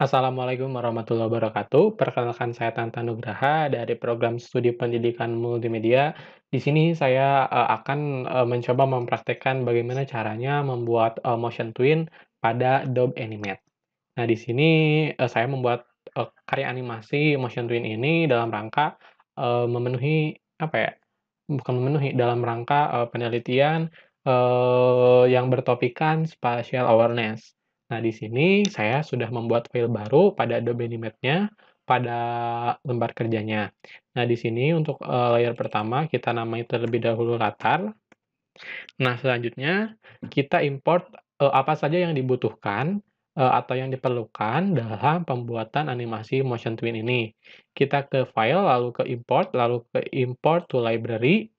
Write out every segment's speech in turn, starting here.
Assalamualaikum warahmatullahi wabarakatuh. Perkenalkan saya Tanta Nugraha dari program studi pendidikan multimedia. Di sini saya eh, akan eh, mencoba mempraktekkan bagaimana caranya membuat eh, motion twin pada Adobe Animate. Nah, di sini saya membuat karya animasi motion twin ini dalam rangka memenuhi apa ya? Bukan memenuhi dalam rangka penelitian yang bertopikan spatial awareness. Nah, di sini saya sudah membuat file baru pada Adobe Animate-nya, pada lembar kerjanya. Nah, di sini untuk uh, layer pertama kita namai terlebih dahulu latar. Nah, selanjutnya kita import uh, apa saja yang dibutuhkan uh, atau yang diperlukan dalam pembuatan animasi motion twin ini. Kita ke file, lalu ke import, lalu ke import to library,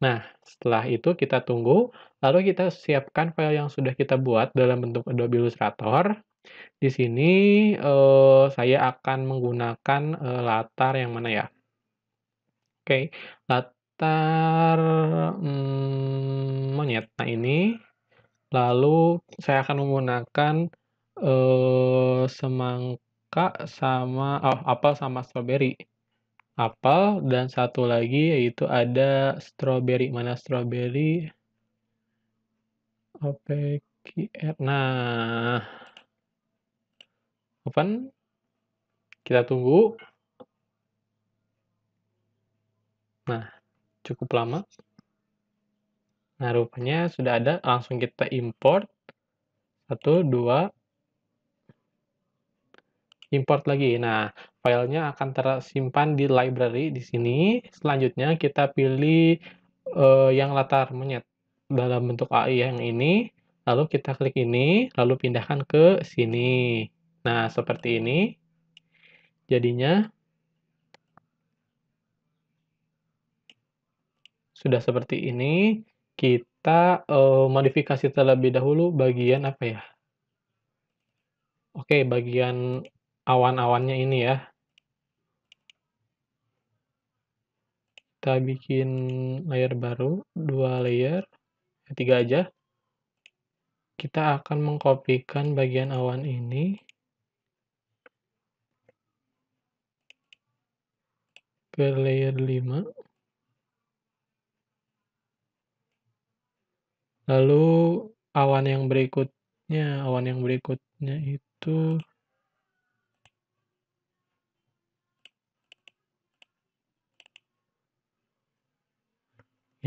Nah, setelah itu kita tunggu, lalu kita siapkan file yang sudah kita buat dalam bentuk Adobe Illustrator. Di sini eh, saya akan menggunakan eh, latar yang mana ya? Oke, latar hmm, monyet. Nah ini, lalu saya akan menggunakan eh, semangka sama oh, apel sama strawberry apel dan satu lagi yaitu ada strawberry mana strawberry OPQR nah open kita tunggu nah cukup lama nah rupanya sudah ada langsung kita import Satu, dua import lagi. Nah, filenya akan tersimpan di library di sini. Selanjutnya kita pilih uh, yang latar menyet dalam bentuk AI yang ini. Lalu kita klik ini, lalu pindahkan ke sini. Nah, seperti ini. Jadinya sudah seperti ini. Kita uh, modifikasi terlebih dahulu bagian apa ya? Oke, bagian awan-awannya ini ya kita bikin layer baru dua layer ya, tiga aja kita akan mengkopikan bagian awan ini ke layer 5 lalu awan yang berikutnya awan yang berikutnya itu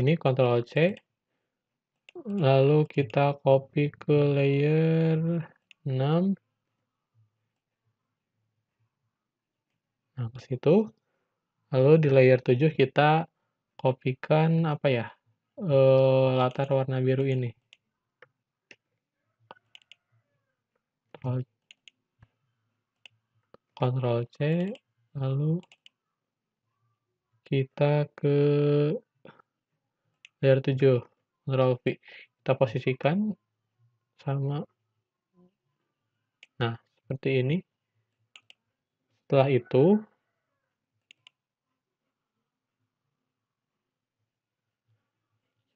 ini Ctrl C lalu kita copy ke layer 6 nah ke situ lalu di layer 7 kita kopikan apa ya e, latar warna biru ini Ctrl C lalu kita ke layer 7 control V kita posisikan sama nah seperti ini setelah itu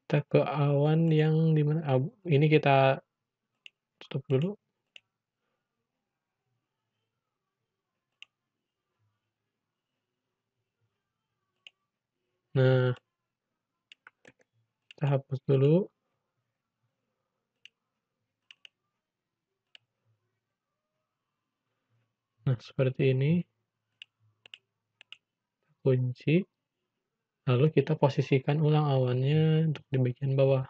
kita ke awan yang dimana abu, ini kita tutup dulu nah kita hapus dulu. Nah, seperti ini. Kunci. Lalu kita posisikan ulang awannya untuk di bagian bawah.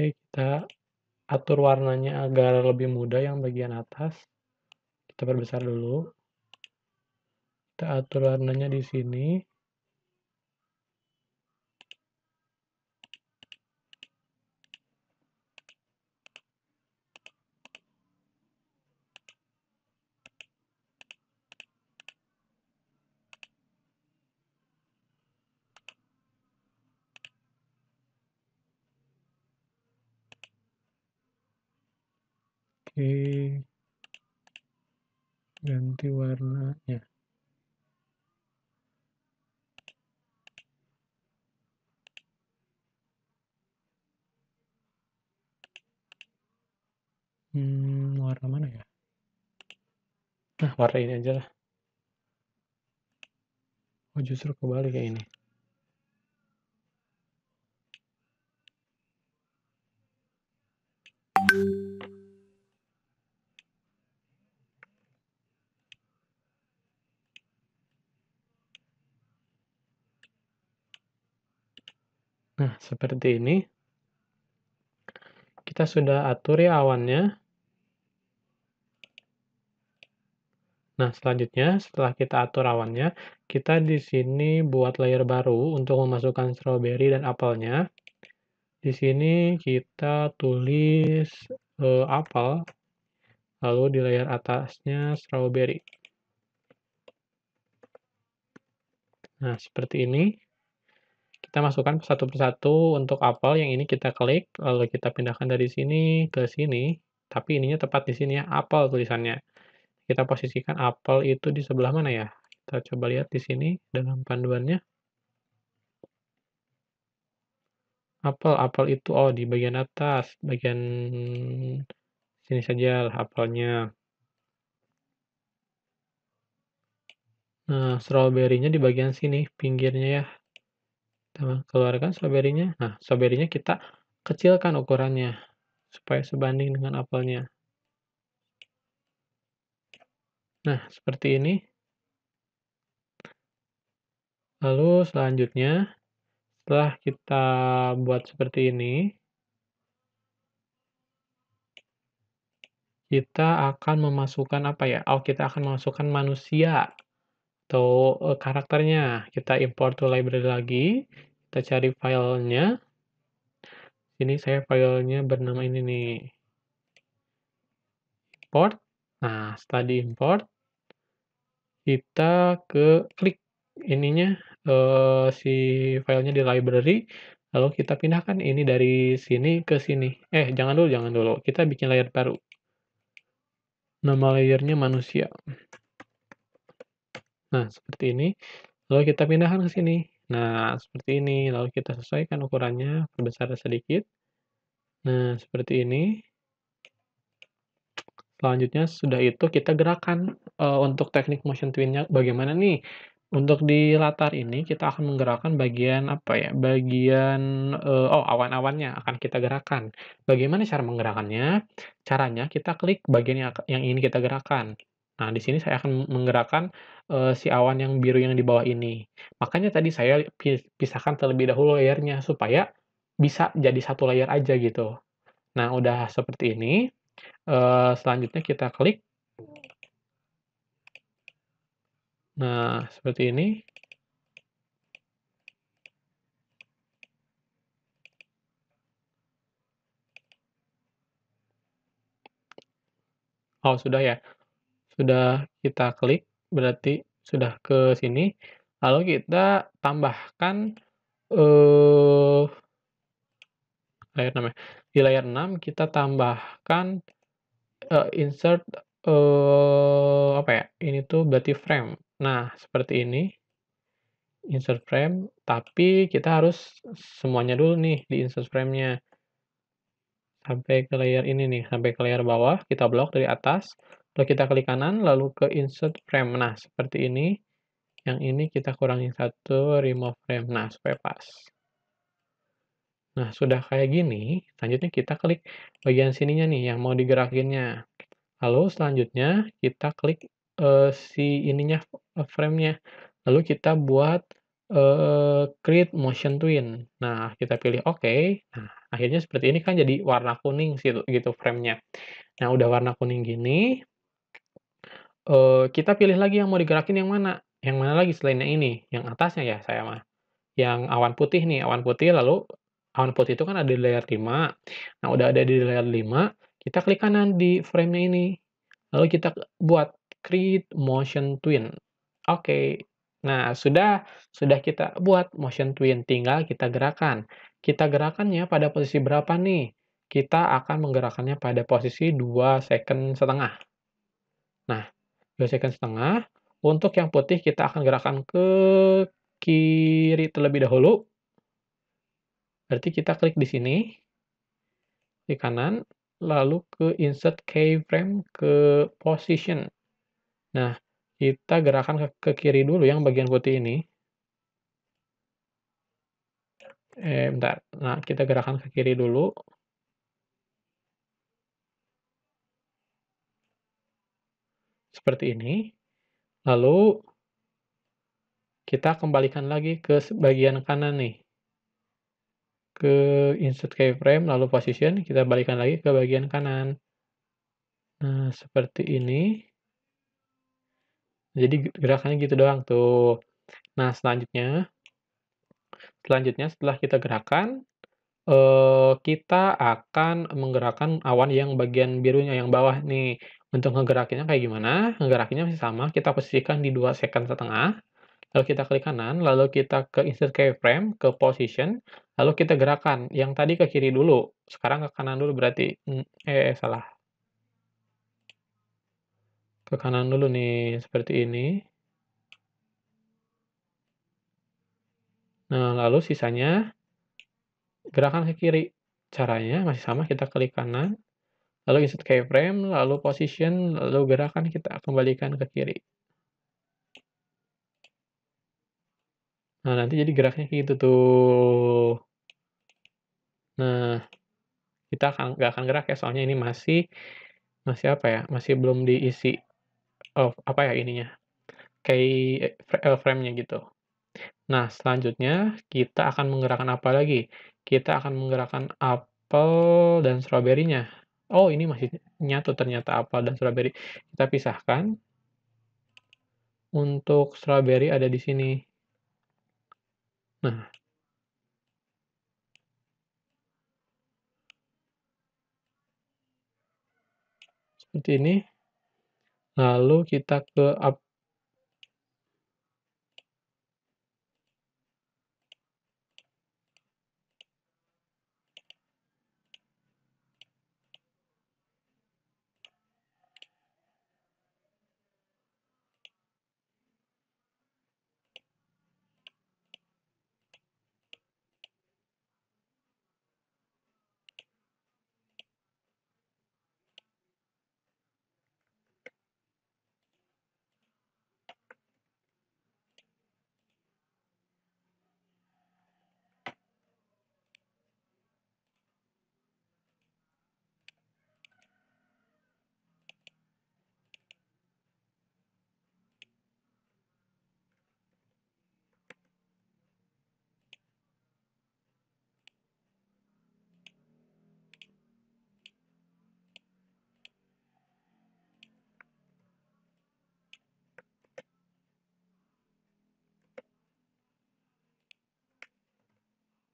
Oke, kita atur warnanya agar lebih mudah yang bagian atas. Kita perbesar dulu. Kita atur warnanya di sini. ganti warnanya hmm, warna mana ya nah warna ini aja lah oh justru kebalik kayak ini Nah, seperti ini. Kita sudah atur ya awannya. Nah, selanjutnya setelah kita atur awannya, kita di sini buat layer baru untuk memasukkan strawberry dan apelnya. Di sini kita tulis uh, apel, lalu di layer atasnya strawberry. Nah, seperti ini. Kita masukkan satu persatu untuk apel yang ini kita klik, lalu kita pindahkan dari sini ke sini, tapi ininya tepat di sini ya, apel tulisannya. Kita posisikan apel itu di sebelah mana ya? Kita coba lihat di sini dalam panduannya. Apel, apel itu oh di bagian atas, bagian sini saja lah apelnya. Nah, strawberry-nya di bagian sini, pinggirnya ya kita keluarkan stroberinya. Nah, stroberinya kita kecilkan ukurannya supaya sebanding dengan apelnya. Nah, seperti ini. Lalu selanjutnya, setelah kita buat seperti ini, kita akan memasukkan apa ya? Oh, kita akan memasukkan manusia atau eh, karakternya. Kita import to library lagi, kita cari filenya sini saya filenya bernama ini nih import nah setelah di import kita ke klik ininya uh, si filenya di library lalu kita pindahkan ini dari sini ke sini eh jangan dulu jangan dulu kita bikin layer baru nama layernya manusia nah seperti ini lalu kita pindahkan ke sini Nah, seperti ini. Lalu kita sesuaikan ukurannya, perbesar sedikit. Nah, seperti ini. Selanjutnya, sudah itu kita gerakan e, untuk teknik motion twinnya bagaimana nih? Untuk di latar ini, kita akan menggerakkan bagian apa ya? Bagian, e, oh, awan-awannya akan kita gerakan. Bagaimana cara menggerakannya? Caranya, kita klik bagian yang, yang ingin kita gerakan. Nah, di sini saya akan menggerakkan uh, si awan yang biru yang di bawah ini. Makanya tadi saya pisahkan terlebih dahulu layernya supaya bisa jadi satu layer aja gitu. Nah, udah seperti ini. Uh, selanjutnya kita klik. Nah, seperti ini. Oh, sudah ya sudah kita klik berarti sudah ke sini lalu kita tambahkan eh layar 6 ya. di layar 6 kita tambahkan eh, insert eh, apa ya ini tuh berarti frame nah seperti ini insert frame tapi kita harus semuanya dulu nih di insert frame-nya sampai ke layar ini nih sampai ke layar bawah kita blok dari atas Lalu kita klik kanan, lalu ke insert frame. Nah, seperti ini. Yang ini kita kurangi satu, remove frame. Nah, supaya pas. Nah, sudah kayak gini, selanjutnya kita klik bagian sininya nih, yang mau digerakinnya. Lalu selanjutnya kita klik uh, si ininya, uh, frame-nya. Lalu kita buat uh, create motion twin. Nah, kita pilih oke. Nah, akhirnya seperti ini kan jadi warna kuning situ, gitu frame-nya. Nah, udah warna kuning gini, uh, kita pilih lagi yang mau digerakin yang mana, yang mana lagi selain yang ini, yang atasnya ya saya mah. Yang awan putih nih, awan putih lalu awan putih itu kan ada di layar 5. Nah, udah ada di layar 5, kita klik kanan di frame-nya ini. Lalu kita buat create motion twin. Oke. Nah, sudah sudah kita buat motion twin, tinggal kita gerakan. Kita gerakannya pada posisi berapa nih? Kita akan menggerakannya pada posisi 2 second setengah. Nah 2 second setengah. Untuk yang putih kita akan gerakan ke kiri terlebih dahulu. Berarti kita klik di sini, di kanan, lalu ke insert keyframe ke position. Nah, kita gerakan ke, ke kiri dulu yang bagian putih ini. Eh, bentar. Nah, kita gerakan ke kiri dulu. seperti ini. Lalu kita kembalikan lagi ke bagian kanan nih. Ke insert keyframe, lalu position, kita balikan lagi ke bagian kanan. Nah, seperti ini. Jadi gerakannya gitu doang tuh. Nah, selanjutnya, selanjutnya setelah kita gerakan, eh, kita akan menggerakkan awan yang bagian birunya, yang bawah nih. Untuk ngegerakinnya kayak gimana? Ngegerakinnya masih sama, kita posisikan di dua second setengah, lalu kita klik kanan, lalu kita ke insert keyframe, ke position, lalu kita gerakan. Yang tadi ke kiri dulu, sekarang ke kanan dulu berarti. Eh, eh salah. Ke kanan dulu nih, seperti ini. Nah, lalu sisanya gerakan ke kiri. Caranya masih sama, kita klik kanan, lalu insert keyframe, lalu position, lalu gerakan kita kembalikan ke kiri. Nah, nanti jadi geraknya kayak gitu tuh. Nah, kita akan nggak akan gerak ya, soalnya ini masih masih apa ya, masih belum diisi oh, apa ya ininya, kayak eh, frame-nya gitu. Nah, selanjutnya kita akan menggerakkan apa lagi? Kita akan menggerakkan apel dan stroberinya. Oh, ini masih nyatu ternyata apel dan strawberry. Kita pisahkan. Untuk strawberry ada di sini. Nah. Seperti ini. Lalu kita ke up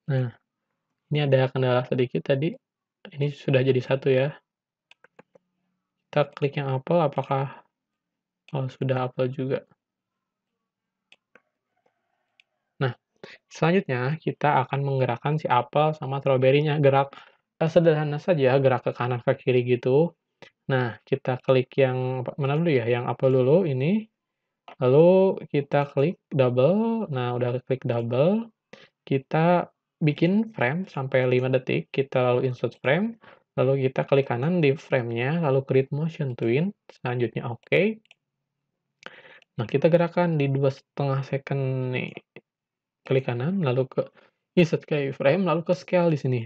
Nah, ini ada kendala sedikit tadi. Ini sudah jadi satu ya. Kita klik yang Apple, apakah oh, sudah Apple juga. Nah, selanjutnya kita akan menggerakkan si Apple sama strawberry Gerak eh, sederhana saja, gerak ke kanan ke kiri gitu. Nah, kita klik yang mana dulu ya? Yang Apple dulu ini. Lalu kita klik double. Nah, udah klik double. Kita bikin frame sampai 5 detik, kita lalu insert frame, lalu kita klik kanan di framenya, lalu create motion twin, selanjutnya oke. Okay. Nah, kita gerakan di dua setengah second nih. Klik kanan, lalu ke insert keyframe lalu ke scale di sini.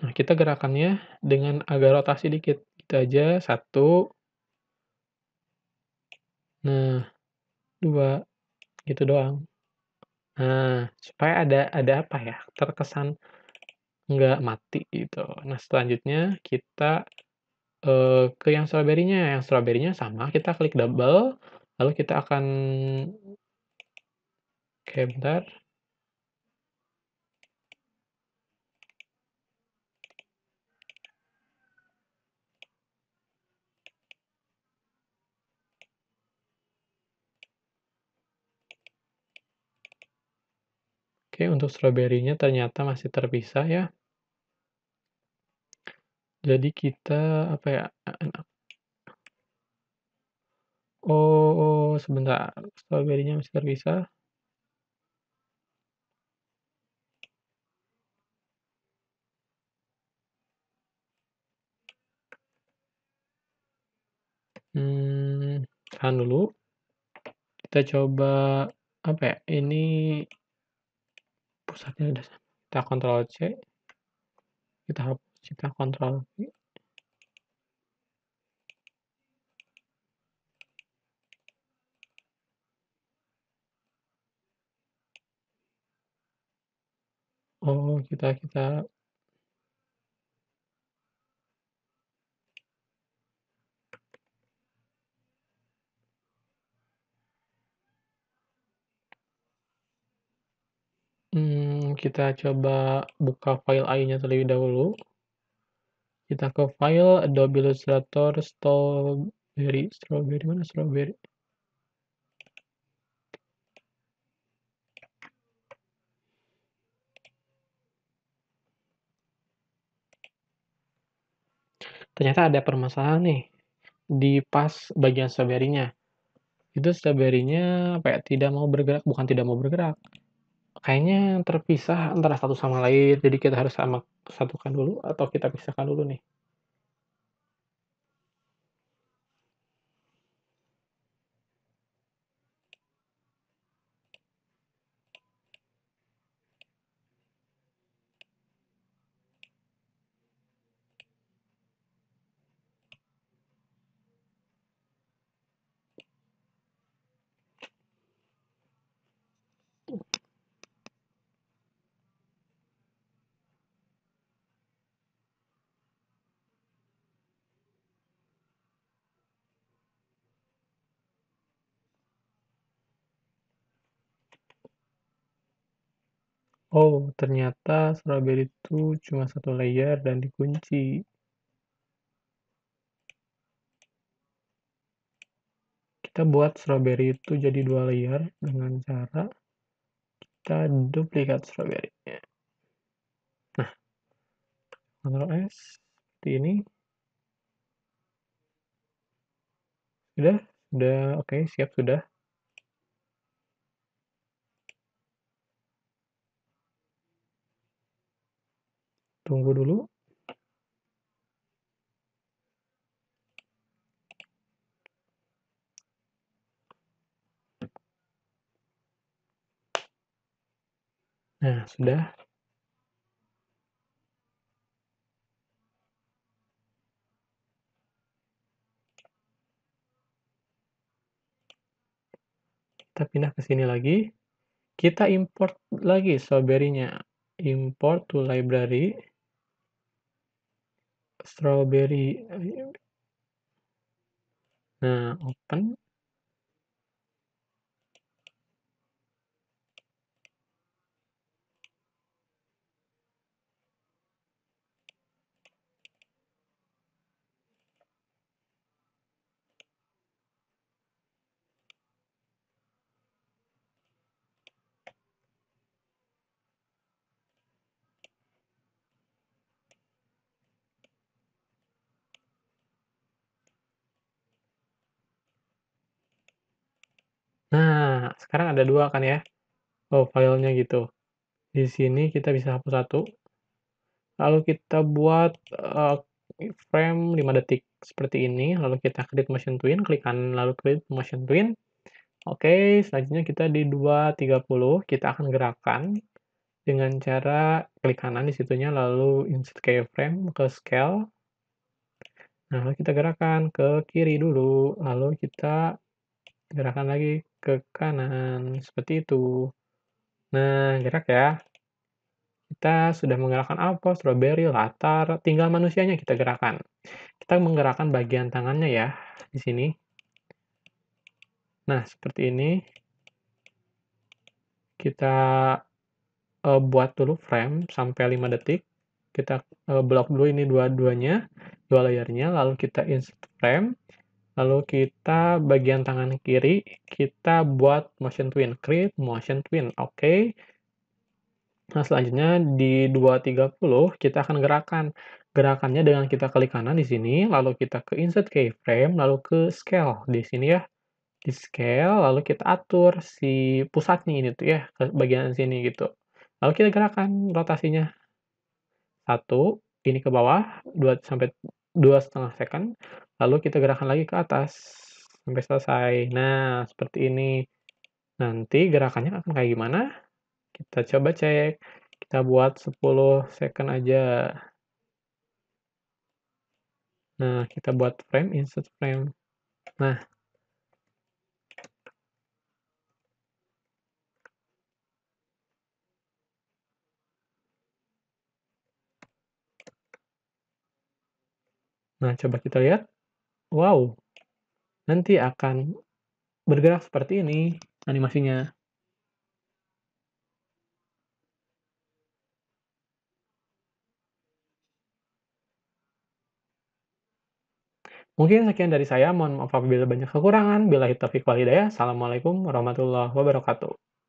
Nah, kita gerakannya dengan agak rotasi dikit. Kita aja, satu. Nah, dua. Gitu doang. Nah, supaya ada ada apa ya, terkesan nggak mati gitu. Nah, selanjutnya kita, uh, ke yang stroberinya. Yang stroberinya sama, kita klik double, lalu kita akan oke, bentar. Oke, untuk stroberinya ternyata masih terpisah ya. Jadi kita apa ya? Oh, oh sebentar, stroberinya masih terpisah. Hmm, tahan dulu. Kita coba apa ya? Ini pusatnya ada Kita kontrol C, kita hapus, kita kontrol V. Oh, kita kita Hmm, kita coba buka file AI-nya terlebih dahulu. Kita ke file Adobe Illustrator Strawberry, Strawberry mana Strawberry? Ternyata ada permasalahan nih di pas bagian strawberry-nya. Itu strawberry-nya ya? tidak mau bergerak bukan tidak mau bergerak. Kayaknya terpisah antara satu sama lain, jadi kita harus sama satukan dulu atau kita pisahkan dulu nih? Oh, ternyata strawberry itu cuma satu layer dan dikunci. Kita buat strawberry itu jadi dua layer dengan cara kita duplikat strawberry-nya. Nah, Ctrl S seperti ini. Sudah, sudah, oke, okay, siap sudah. Tunggu dulu. Nah, sudah. Kita pindah ke sini lagi. Kita import lagi strawberry-nya. Import to library strawberry eh, iya. nah open Nah, sekarang ada dua kan ya, oh, filenya gitu. Di sini kita bisa hapus satu, lalu kita buat uh, frame 5 detik seperti ini, lalu kita create motion twin, klik kanan lalu create motion twin. Oke, selanjutnya kita di 2.30, kita akan gerakan dengan cara klik kanan di situnya, lalu insert keyframe ke scale. Nah, lalu kita gerakan ke kiri dulu, lalu kita gerakan lagi ke kanan, seperti itu. Nah, gerak ya. Kita sudah menggerakkan apa strawberry, latar, tinggal manusianya kita gerakan. Kita menggerakkan bagian tangannya ya, di sini. Nah, seperti ini. Kita uh, buat dulu frame sampai 5 detik. Kita uh, eh, blok dulu ini dua-duanya, dua layarnya, lalu kita insert frame Lalu kita bagian tangan kiri, kita buat motion twin, create motion twin, oke. Okay. Nah, selanjutnya di 230 kita akan gerakan. Gerakannya dengan kita klik kanan di sini, lalu kita ke insert keyframe, lalu ke scale di sini ya. Di scale, lalu kita atur si pusatnya ini tuh ya, ke bagian sini gitu. Lalu kita gerakan rotasinya. Satu, ini ke bawah, dua sampai dua setengah second lalu kita gerakan lagi ke atas sampai selesai nah seperti ini nanti gerakannya akan kayak gimana kita coba cek kita buat 10 second aja nah kita buat frame insert frame nah Nah, coba kita lihat. Wow, nanti akan bergerak seperti ini animasinya. Mungkin sekian dari saya, mohon maaf apabila banyak kekurangan. Bila hitafiq walhidayah, Assalamualaikum warahmatullahi wabarakatuh.